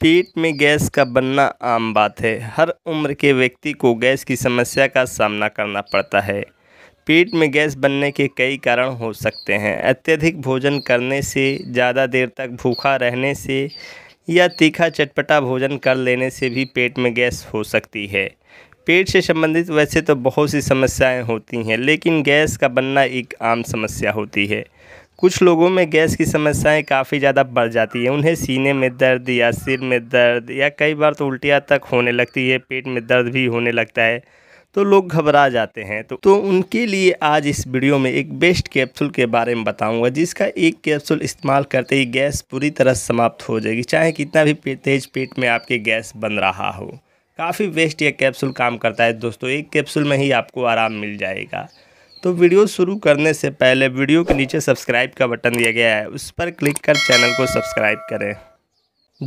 पेट में गैस का बनना आम बात है हर उम्र के व्यक्ति को गैस की समस्या का सामना करना पड़ता है पेट में गैस बनने के कई कारण हो सकते हैं अत्यधिक भोजन करने से ज़्यादा देर तक भूखा रहने से या तीखा चटपटा भोजन कर लेने से भी पेट में गैस हो सकती है पेट से संबंधित वैसे तो बहुत सी समस्याएं होती हैं लेकिन गैस का बनना एक आम समस्या होती है कुछ लोगों में गैस की समस्याएं काफ़ी ज़्यादा बढ़ जाती है उन्हें सीने में दर्द या सिर में दर्द या कई बार तो उल्टियाँ तक होने लगती है पेट में दर्द भी होने लगता है तो लोग घबरा जाते हैं तो तो उनके लिए आज इस वीडियो में एक बेस्ट कैप्सूल के बारे में बताऊंगा जिसका एक कैप्सूल इस्तेमाल करते ही गैस पूरी तरह समाप्त हो जाएगी चाहे कितना भी पे, तेज पेट में आपके गैस बन रहा हो काफ़ी बेस्ट यह कैप्सूल काम करता है दोस्तों एक कैप्सूल में ही आपको आराम मिल जाएगा तो वीडियो शुरू करने से पहले वीडियो के नीचे सब्सक्राइब का बटन दिया गया है उस पर क्लिक कर चैनल को सब्सक्राइब करें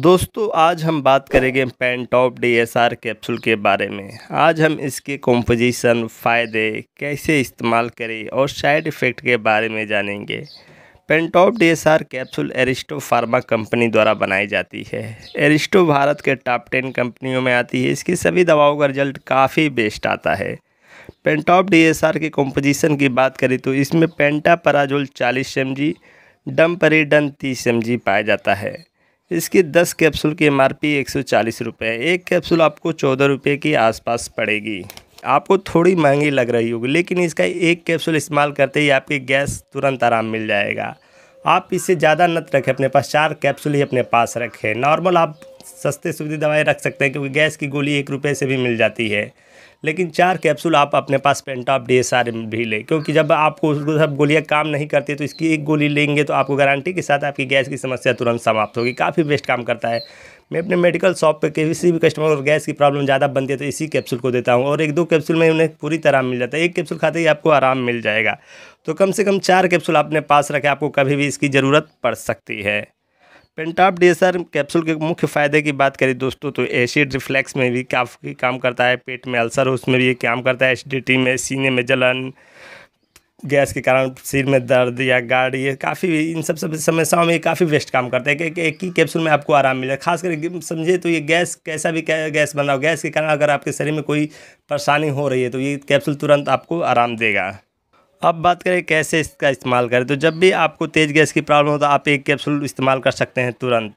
दोस्तों आज हम बात करेंगे Pantop D S R capsule के बारे में आज हम इसके कॉम्पोजिशन फ़ायदे कैसे इस्तेमाल करें और साइड इफ़ेक्ट के बारे में जानेंगे top D S R capsule Aristo pharma company द्वारा बनाई जाती है एरिस्टो भारत के टॉप टेन कंपनियों में आती है इसकी सभी दवाओं का रिजल्ट काफ़ी बेस्ट आता है पेंटॉप डीएसआर के कॉम्पोजिशन की बात करें तो इसमें पेंटा पराजोल 40 एम जी डम डम्परीडन तीस एम जी पाया जाता है इसकी 10 कैप्सूल की एम आर पी एक सौ चालीस रुपये एक कैप्सूल आपको चौदह रुपये के आसपास पड़ेगी आपको थोड़ी महंगी लग रही होगी लेकिन इसका एक कैप्सूल इस्तेमाल करते ही आपकी गैस तुरंत आराम मिल जाएगा आप इससे ज़्यादा नत रखें अपने पास चार कैप्सूल ही अपने पास रखें नॉर्मल आप सस्ते सुविधा दवाएँ रख सकते हैं क्योंकि गैस की गोली एक रुपये से भी मिल जाती है लेकिन चार कैप्सूल आप अपने पास पेंटॉप डी एस आर भी लें क्योंकि जब आपको उसको सब गोलियाँ काम नहीं करती तो इसकी एक गोली लेंगे तो आपको गारंटी के साथ आपकी गैस की समस्या तुरंत समाप्त होगी काफ़ी बेस्ट काम करता है मैं अपने मेडिकल शॉप पे किसी भी कस्टमर को गैस की प्रॉब्लम ज़्यादा बनती है तो इसी कैप्सूल को देता हूँ और एक दो कैप्सूल में उन्हें पूरी तरह मिल जाता है एक कैप्सूल खाते ही आपको आराम मिल जाएगा तो कम से कम चार कैप्सूल अपने पास रखें आपको कभी भी इसकी ज़रूरत पड़ सकती है पेंटाप डेसर कैप्सूल के मुख्य फ़ायदे की बात करें दोस्तों तो एसिड रिफ्लेक्स में भी काफ़ी काम करता है पेट में अल्सर उसमें भी काम करता है एसिडिटी में सीने में जलन गैस के कारण सिर में दर्द या गाड़ी ये काफ़ी इन सब सब समस्याओं में काफ़ी वेस्ट काम करता है क्योंकि एक ही कैप्सूल में आपको आराम मिलेगा खास कर समझिए तो ये गैस कैसा भी गैस बन रहा हो गैस के कारण अगर आपके शरीर में कोई परेशानी हो रही है तो ये कैप्सूल तुरंत आपको आराम देगा अब बात करें कैसे इसका इस्तेमाल करें तो जब भी आपको तेज़ गैस की प्रॉब्लम हो तो आप एक कैप्सूल इस्तेमाल कर सकते हैं तुरंत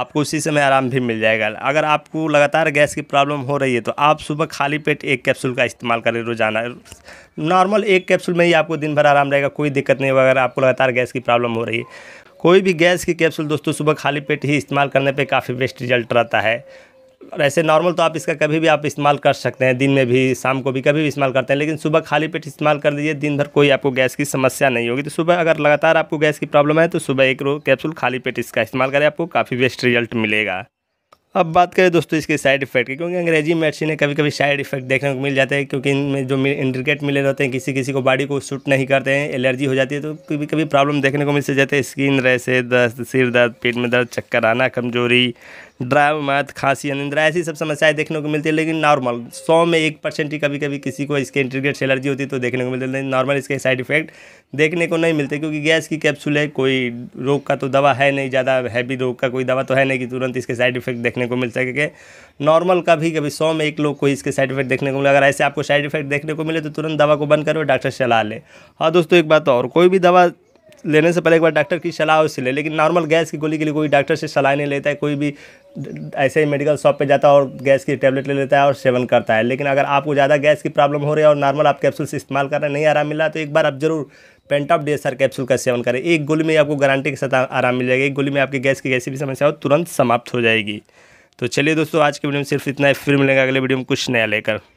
आपको उसी समय आराम भी मिल जाएगा अगर आपको लगातार गैस की प्रॉब्लम हो रही है तो आप सुबह खाली पेट एक कैप्सूल का इस्तेमाल करें रोज़ाना नॉर्मल एक कैप्सूल में ही आपको दिन भर आराम रहेगा कोई दिक्कत नहीं होगा अगर आपको लगातार गैस की प्रॉब्लम हो रही है कोई भी गैस की कैप्सूल दोस्तों सुबह खाली पेट ही इस्तेमाल करने पर काफ़ी बेस्ट रिजल्ट रहता है और ऐसे नॉर्मल तो आप इसका कभी भी आप इस्तेमाल कर सकते हैं दिन में भी शाम को भी कभी भी इस्तेमाल करते हैं लेकिन सुबह खाली पेट इस्तेमाल कर दीजिए दिन भर कोई आपको गैस की समस्या नहीं होगी तो सुबह अगर लगातार आपको गैस की प्रॉब्लम है तो सुबह एक रो कैप्सूल खाली पेट इसका इस्तेमाल करें आपको काफ़ी बेस्ट रिजल्ट मिलेगा अब बात करें दोस्तों इसके साइड इफेक्ट की क्योंकि अंग्रेजी मेडिसिन में कभी कभी साइड इफेक्ट देखने को मिल जाते हैं क्योंकि इनमें जो इंडिकेट मिले रहते हैं किसी किसी को बॉडी को सूट नहीं करते हैं एलर्जी हो जाती है तो कभी कभी प्रॉब्लम देखने को मिल जाते हैं स्किन रैसे दर्द सिर दर्द पेट में दर्द चक्कर आना कमजोरी ड्राइव मैथ खांसी अनिंद्रा ऐसी सब समस्याएं देखने को मिलती है लेकिन नॉर्मल सौ में एक परसेंट ही कभी कभी किसी को इसके इंटीग्रेट से एलर्जी होती है तो देखने को मिलती है नॉर्मल इसके साइड इफेक्ट देखने को नहीं मिलते क्योंकि गैस की कैप्सूल है कोई रोग का तो दवा है नहीं ज़्यादा हैवी रोग का कोई दवा तो है नहीं कि तुरंत इसके साइड इफेक्ट देखने को मिल सके नॉर्मल कभी कभी सौ में एक लोग को इसके साइड इफेक्ट देखने को मिले अगर ऐसे आपको साइड इफेक्ट देखने को मिले तो तुरंत दवा को बंद करो डॉक्टर से सलाह लें हाँ दोस्तों एक बात और कोई भी दवा लेने से पहले एक बार डॉक्टर की सलाह उससे ले लेकिन नॉर्मल गैस की गोली के लिए कोई डॉक्टर से सलाह नहीं लेता है कोई भी ऐसे ही मेडिकल शॉप पे जाता है और गैस की टैबलेट ले लेता है और सेवन करता है लेकिन अगर आपको ज़्यादा गैस की प्रॉब्लम हो रही है और नॉर्मल आप कैप्सूल से इस्तेमाल कर रहे हैं नहीं आराम मिला तो एक बार आप ज़रूर पेंटाप डी एस कैप्सूल का सेवन करें एक गोली में आपको गारंटी के साथ आराम मिल जाएगा एक गोली में आपकी गैस की कैसी भी समस्या हो तुरंत समाप्त हो जाएगी तो चलिए दोस्तों आज के वीडियो में सिर्फ इतना ही फिर मिलेगा अगले वीडियो में कुछ नया लेकर